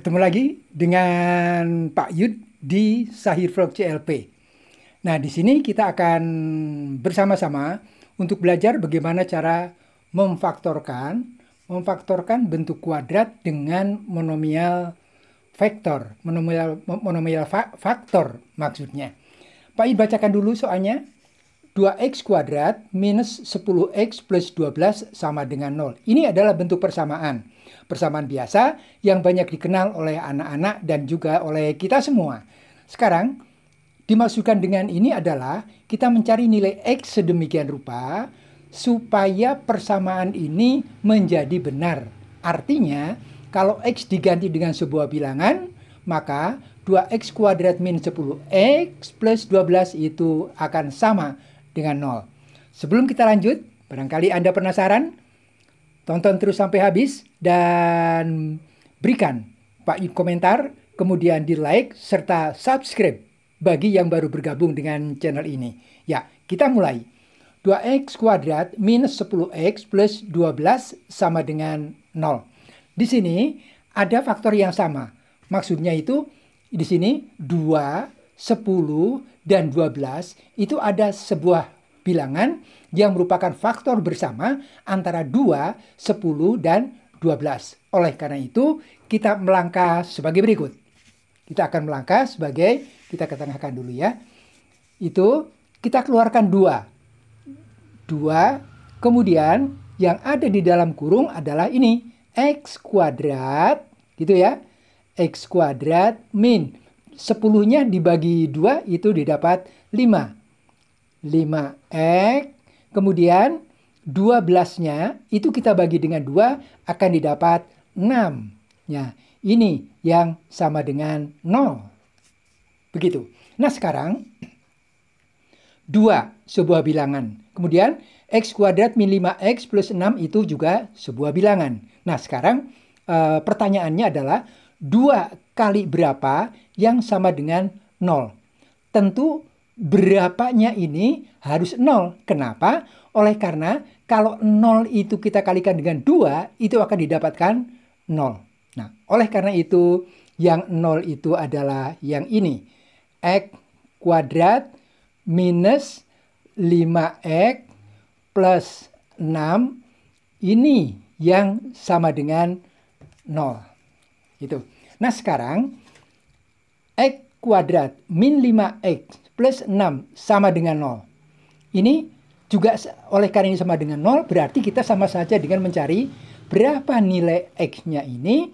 Ketemu lagi dengan Pak Yud di Sahir Vlog CLP. Nah, di sini kita akan bersama-sama untuk belajar bagaimana cara memfaktorkan, memfaktorkan bentuk kuadrat dengan monomial vektor, monomial, monomial faktor maksudnya. Pak Yud bacakan dulu soalnya. 2x kuadrat minus 10x plus 12 sama dengan 0. Ini adalah bentuk persamaan. Persamaan biasa yang banyak dikenal oleh anak-anak dan juga oleh kita semua. Sekarang, dimaksudkan dengan ini adalah kita mencari nilai x sedemikian rupa supaya persamaan ini menjadi benar. Artinya, kalau x diganti dengan sebuah bilangan, maka 2x kuadrat min 10x plus 12 itu akan sama dengan nol. Sebelum kita lanjut, barangkali Anda penasaran, tonton terus sampai habis dan berikan Pak komentar, kemudian di like serta subscribe bagi yang baru bergabung dengan channel ini. Ya, kita mulai. 2x kuadrat minus 10x plus 12 sama dengan 0. Di sini ada faktor yang sama. Maksudnya itu di sini 2 10, dan 12 itu ada sebuah bilangan yang merupakan faktor bersama antara 2, 10, dan 12. Oleh karena itu, kita melangkah sebagai berikut. Kita akan melangkah sebagai, kita ketengahkan dulu ya. Itu kita keluarkan 2. 2, kemudian yang ada di dalam kurung adalah ini. X kuadrat, gitu ya. X kuadrat min sepuluhnya dibagi dua itu didapat lima. Lima X, kemudian dua belasnya itu kita bagi dengan dua akan didapat enam. Ya, ini yang sama dengan nol. Begitu. Nah sekarang, dua sebuah bilangan. Kemudian, X kuadrat min 5X plus 6 itu juga sebuah bilangan. Nah sekarang, e, pertanyaannya adalah, dua kali berapa yang sama dengan 0. Tentu berapanya ini harus 0. Kenapa? Oleh karena kalau 0 itu kita kalikan dengan 2, itu akan didapatkan 0. Nah, oleh karena itu yang 0 itu adalah yang ini. X kuadrat minus 5X plus 6 ini yang sama dengan 0. Itu. Nah sekarang X kuadrat min 5X plus 6 sama dengan 0. Ini juga oleh karena ini sama dengan 0 berarti kita sama saja dengan mencari berapa nilai X-nya ini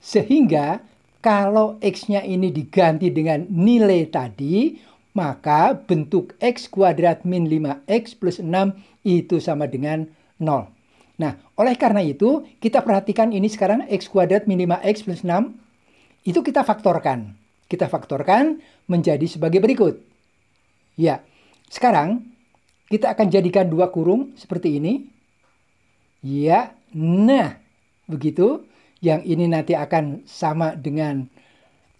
sehingga kalau X-nya ini diganti dengan nilai tadi maka bentuk X kuadrat min 5X plus 6 itu sama dengan 0. Nah, oleh karena itu, kita perhatikan ini sekarang x kuadrat minima x plus 6, itu kita faktorkan. Kita faktorkan menjadi sebagai berikut. Ya, sekarang kita akan jadikan dua kurung seperti ini. Ya, nah, begitu. Yang ini nanti akan sama dengan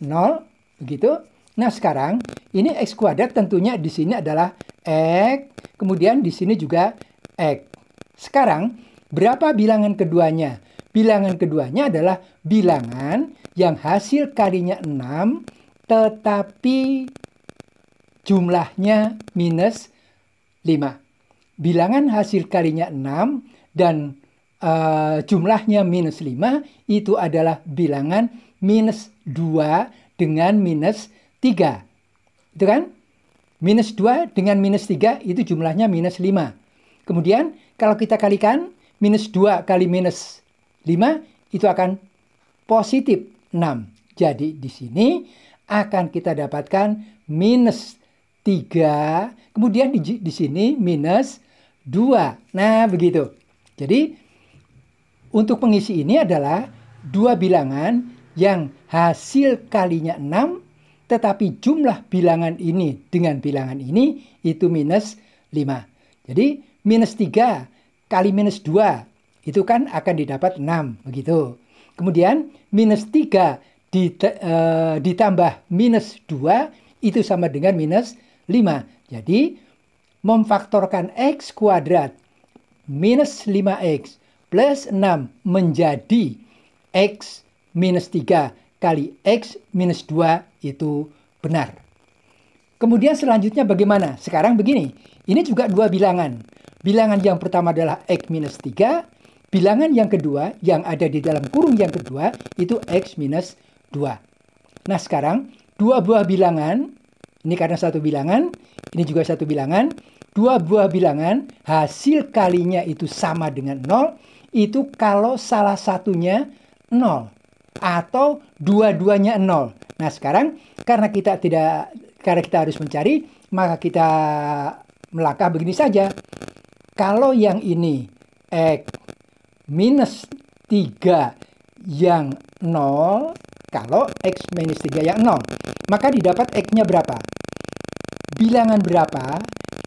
0, begitu. Nah, sekarang ini x kuadrat tentunya di sini adalah x, kemudian di sini juga x. Sekarang Berapa bilangan keduanya? Bilangan keduanya adalah bilangan yang hasil kalinya 6 tetapi jumlahnya minus 5. Bilangan hasil kalinya 6 dan uh, jumlahnya minus 5 itu adalah bilangan minus 2 dengan minus 3. Itu kan? Minus 2 dengan minus 3 itu jumlahnya minus 5. Kemudian kalau kita kalikan minus 2 kali minus 5 itu akan positif 6. Jadi di sini akan kita dapatkan minus 3, kemudian di, di sini minus 2. Nah, begitu. Jadi untuk pengisi ini adalah dua bilangan yang hasil kalinya 6 tetapi jumlah bilangan ini dengan bilangan ini itu minus 5. Jadi minus 3 kali minus 2 itu kan akan didapat 6 begitu. Kemudian minus 3 dit, uh, eh, ditambah minus 2 itu sama dengan minus 5. Jadi memfaktorkan x kuadrat minus 5x plus 6 menjadi x minus 3 kali x minus 2 itu benar. Kemudian selanjutnya bagaimana? Sekarang begini, ini juga dua bilangan. Bilangan yang pertama adalah X minus 3. Bilangan yang kedua yang ada di dalam kurung yang kedua itu X minus 2. Nah sekarang dua buah bilangan, ini karena satu bilangan, ini juga satu bilangan, dua buah bilangan hasil kalinya itu sama dengan 0 itu kalau salah satunya 0 atau dua-duanya 0. Nah, sekarang karena kita tidak karena kita harus mencari, maka kita melangkah begini saja. Kalau yang ini X minus 3 yang 0, kalau X minus 3 yang 0, maka didapat X-nya berapa? Bilangan berapa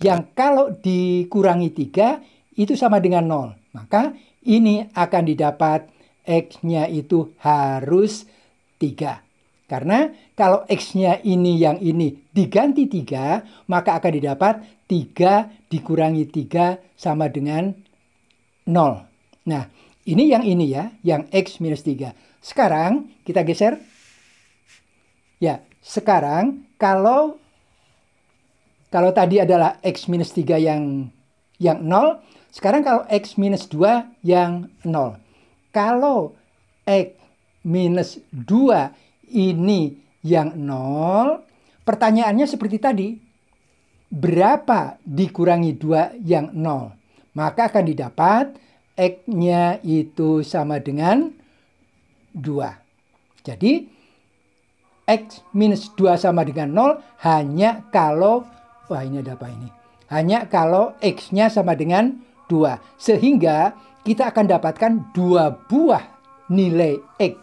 yang kalau dikurangi 3 itu sama dengan 0. Maka ini akan didapat X-nya itu harus 3. Karena kalau X-nya ini yang ini diganti 3, maka akan didapat 3 dikurangi 3 sama dengan 0. Nah, ini yang ini ya, yang X minus 3. Sekarang kita geser. Ya, sekarang kalau kalau tadi adalah X minus 3 yang yang 0, sekarang kalau X minus 2 yang 0. Kalau X minus 2 yang ini yang nol. Pertanyaannya seperti tadi, berapa dikurangi dua yang nol? Maka akan didapat X-nya itu sama dengan 2. Jadi, X minus 2 sama dengan 0 hanya kalau, wah ini ada apa ini? Hanya kalau X-nya sama dengan 2. Sehingga kita akan dapatkan dua buah nilai X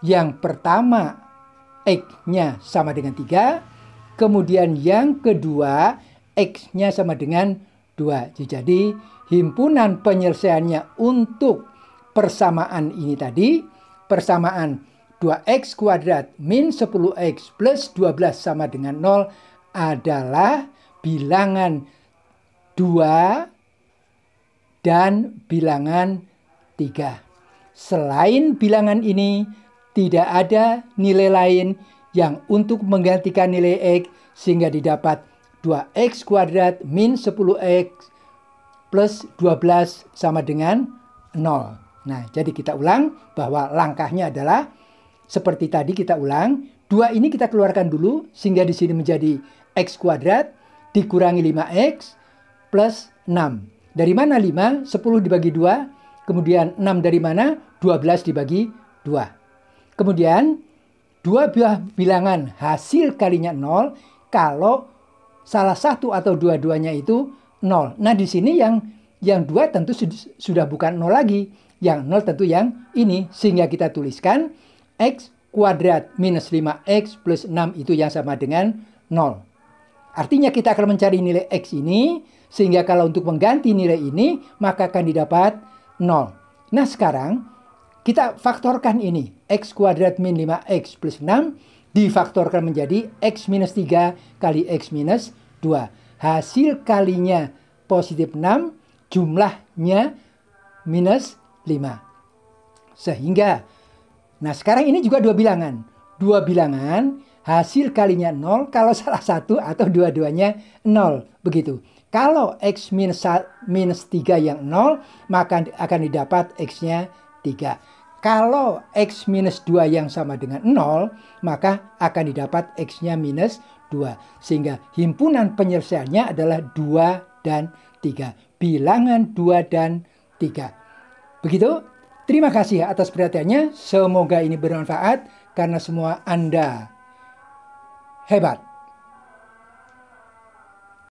yang pertama, X-nya sama dengan 3. Kemudian yang kedua, X-nya sama dengan 2. Jadi, himpunan penyelesaiannya untuk persamaan ini tadi, persamaan 2x kuadrat min 10x plus 12 sama dengan 0 adalah bilangan 2 dan bilangan 3. Selain bilangan ini, tidak ada nilai lain yang untuk menggantikan nilai X sehingga didapat 2X kuadrat min 10X plus 12 sama dengan 0. Nah, jadi kita ulang bahwa langkahnya adalah seperti tadi kita ulang, 2 ini kita keluarkan dulu sehingga di sini menjadi X kuadrat dikurangi 5X plus 6. Dari mana 5? 10 dibagi 2. Kemudian 6 dari mana? 12 dibagi 2. Kemudian dua buah bilangan hasil kalinya nol kalau salah satu atau dua-duanya itu nol. Nah di sini yang yang dua tentu sudah bukan nol lagi, yang nol tentu yang ini sehingga kita tuliskan x kuadrat minus 5x plus 6 itu yang sama dengan nol. Artinya kita akan mencari nilai x ini, sehingga kalau untuk mengganti nilai ini, maka akan didapat nol. Nah sekarang, kita faktorkan ini. X kuadrat min 5X plus 6 difaktorkan menjadi X minus 3 kali X minus 2. Hasil kalinya positif 6, jumlahnya minus 5. Sehingga, nah sekarang ini juga dua bilangan. Dua bilangan, hasil kalinya 0 kalau salah satu atau dua-duanya 0. Begitu. Kalau X minus, minus 3 yang 0, maka akan didapat X-nya 3. Kalau X minus 2 yang sama dengan 0, maka akan didapat X-nya minus 2. Sehingga himpunan penyelesaiannya adalah 2 dan 3. Bilangan 2 dan 3. Begitu, terima kasih ya atas perhatiannya. Semoga ini bermanfaat karena semua Anda hebat.